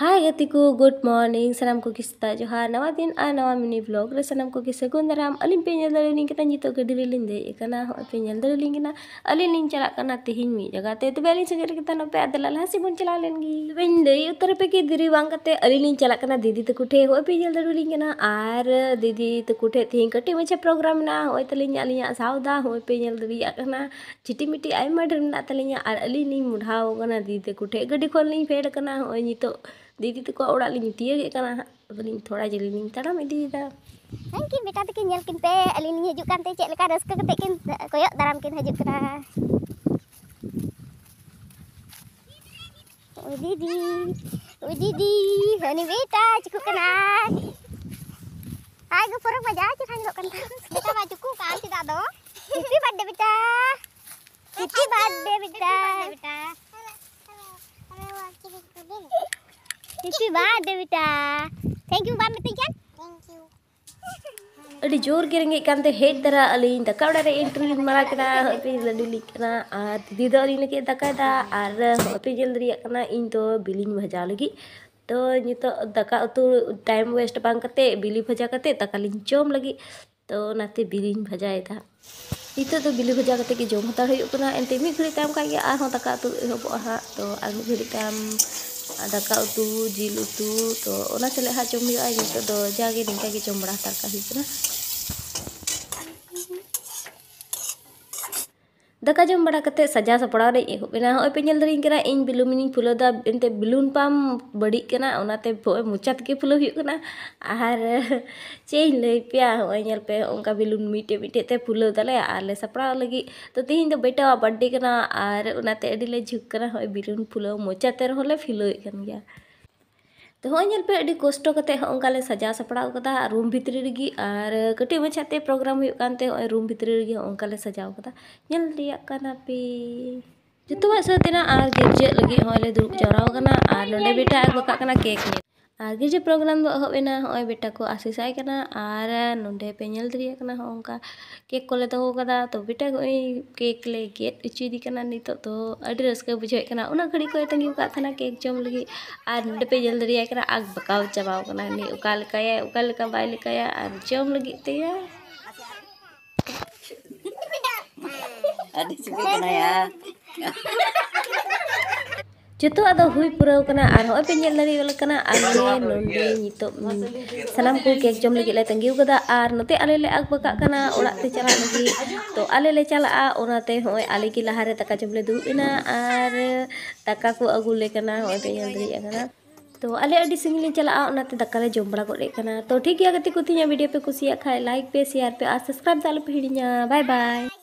Hai ketiku good morning. Salam cookies ta johar. Nawa din a nawa mini vlog. Rasa nam cookies sa gundaram. Alin pinya dali ning kita nyito ke dili linde. Ika na ho pinya dali ling kina. Alin ling chala kana mi. Jaga te te beli sengir kita nope adalah lah si pun chala len gi. Ben dei utara wang kate. Alin ling chala kana didi te kute ho pinya dali ling Ar didi te kute tihin kate mecha program na ho ite ling nyali nya sauda ho pinya dali ya miti ai madrim na tali nya ar alin ling mudha ho kana didi te kute. Gadi kol ling fed kana didi tuh kok orang lini tiga karena lini thora jadi lini tara mi didi ta nanti kita tuh kenyal kinte lini hijau kan teh cek lekar das ke ketek kin koyok taram kin hijau kira Udidi, udidi, cukup kena. Ayo purung baca aja kan kok kena. Kita baca cukup kan kita dong. Kiki bade beta. Kiki bade beta. Halo, halo, halo, halo, halo, halo, happy birthday बेटा thank you बाप मित्र जान थैंक जोर के रेंगे कानते हेड तरा अलिन दका उड़ा इंटरव्यू मारा करा हैप्पी लडुली कना और दीदी दो अलिन के दका दा और हैप्पी जेल दरिया इन तो बिलिंग भजा लगी तो नित तो दका उतु टाइम वेस्ट बांग करते बिली भजा करते दका लिन चोम लगी तो नाते बिलिंग भजाए था नित तो, तो बिली भजा करते के जोम हतार होय तो कना एंते घड़ी टाइम का या और दका उतु होबो हा तो आगु घड़ी time ada ka utu jil utu to ona chale ha chomyo ai to do jage ning ka ki chomra ᱫᱟᱠᱟ ᱡᱚᱢ ᱵᱟᱲᱟ ᱠᱟᱛᱮ ᱥᱟᱡᱟᱣ ᱥᱟᱯᱲᱟᱣ ᱨᱮ ᱮᱦᱚᱵ ᱮᱱᱟ ᱦᱚᱸᱜᱼᱚᱭ ᱯᱮ ᱧᱮᱞ ᱫᱟᱲᱮᱭᱟᱹᱧ ᱠᱟᱱᱟ ᱤᱧ ᱵᱮᱞᱩᱱ ᱤᱧ ᱯᱷᱩᱞᱟᱹᱣ ᱫᱟ ᱮᱱᱛᱮ ᱵᱮᱞᱩᱱ ᱯᱟᱢ ᱵᱟᱹᱲᱤᱡ ᱠᱟᱱᱟ ᱚᱱᱟᱛᱮ ᱦᱚᱸᱜᱼᱚᱭ ᱢᱚᱪᱟ ᱛᱮᱜᱮ ᱯᱷᱩᱞᱟᱹᱣ ᱦᱩᱭᱩᱜ ᱠᱟᱱᱟ ᱟᱨ ᱪᱮᱫ ᱤᱧ ᱞᱟᱹᱭ ᱯᱮᱭᱟ ᱦᱚᱸᱜᱼᱚᱭ ᱧᱮᱞ ᱯᱮ ᱚᱱᱠᱟ ᱵᱮᱞᱩᱱ ᱢᱤᱫᱴᱮᱡ ᱢᱤᱫᱴᱮᱡ ᱛᱮ ᱯᱷᱩᱞᱟᱹᱣ ᱫᱟᱞᱮ ᱟᱨᱞᱮ ᱥᱟᱯᱲᱟᱣ ᱞᱟᱹᱜᱤᱫ ᱛᱚ ᱛᱮᱦᱮᱧ ᱫᱚ ᱵᱮᱴᱟᱣᱟᱜ ᱵᱟᱨᱛᱷᱰᱮ ᱠᱟᱱᱟ ᱟᱨ ᱚᱱᱟᱛᱮ ᱟᱹᱰᱤᱞᱮ ᱡᱷᱩᱠ ᱠᱟᱱᱟ ᱦᱚᱸᱜᱼᱚᱭ ᱵᱮᱞᱩᱱ ᱯᱷᱩᱞᱟᱹᱣ ᱢᱚᱪᱟᱛᱮ ᱨᱮᱦᱚᱸᱞᱮ ᱯᱷᱩᱞᱟᱹᱣᱮᱫ ᱠᱟᱱ ᱜᱮᱭᱟ ᱛᱚ ᱦᱚᱸᱜᱼᱚᱭ ᱧᱮᱞ ᱯᱮ ᱟᱹᱰᱤ ᱠᱚᱥᱴᱚ ᱠᱟᱛᱮ ᱦᱚᱸ ᱚᱱᱠᱟ ᱞᱮ ᱥᱟᱡᱟᱣ ᱥᱟᱯᱲᱟᱣ ᱠᱟᱫᱟ ᱨᱩᱢ ᱵᱷᱤᱛᱨᱤ ᱨᱮᱜᱮ ᱟᱨ ᱠᱟᱹᱴᱤᱡ ᱢᱟᱪᱷᱟ ᱛᱮ ᱯᱨᱳᱜᱨᱟᱢ ᱦᱩᱭᱩᱜ ᱠᱟᱱᱛᱮ ᱦᱚᱸᱜᱼᱚᱭ ᱨᱩᱢ ᱵᱷᱤᱛᱨᱤ ᱨᱮᱜᱮ ᱚᱱᱠᱟ ᱞᱮ ᱥᱟᱡᱟᱣ ᱠᱟᱫᱟ ᱧᱮᱞ ᱨᱮᱭᱟᱜ ᱠᱟᱱᱟ ᱯᱮ ᱡᱚᱛᱚᱣᱟᱜ ᱥᱟᱹᱛ ᱮᱱᱟ ᱟᱨ ᱜᱤᱨᱡᱟᱹᱜ ᱞᱟᱹᱜᱤᱫ ᱦᱚᱸᱜᱼᱚᱭ ᱞᱮ ᱫᱩᱲᱩᱵ ᱡᱟᱣᱨᱟᱣ ᱠᱟᱱᱟ ᱟᱨ ᱱᱚᱰᱮ ᱵᱮᱴᱟ ᱟᱹᱜᱩ ᱠᱟᱜ ᱠᱟᱱᱟ ᱠᱮᱠ ᱧᱮᱞ agi je program bo ho bena ho ai beta ko asis ai kana ara nunde pe nyel dri kana ho ka ke kole to ho kada to beta ko ai ke kle get uchi di kana ni to to adi ras ke bujhe kana una ghadi ko tangi ka kana ke jom lagi ar nunde pe nyel dri ag bakau chabao kana ni ukal ka ya ukal ka bai le ka ya ar jom lagi te ya adi chibi kana ya Jutu atau hui pura kena aro anu, apa nyel lari wala kena ane nonde nyito mi. Sanam ku kek jom lagi lai tenggiu kada ar nanti ale le ak baka kena ulak te cala nanti. To ale le cala a ona te hoi ale ki lahare taka jom le duk ina ar taka ku agul le kena hoi pe nyel lari ya kena. To ale adi singil le cala a ona te taka le jom bala kok le kena. To tik ya ketik video pe kusia kai like pe siar pe a subscribe dalu pe Bye bye.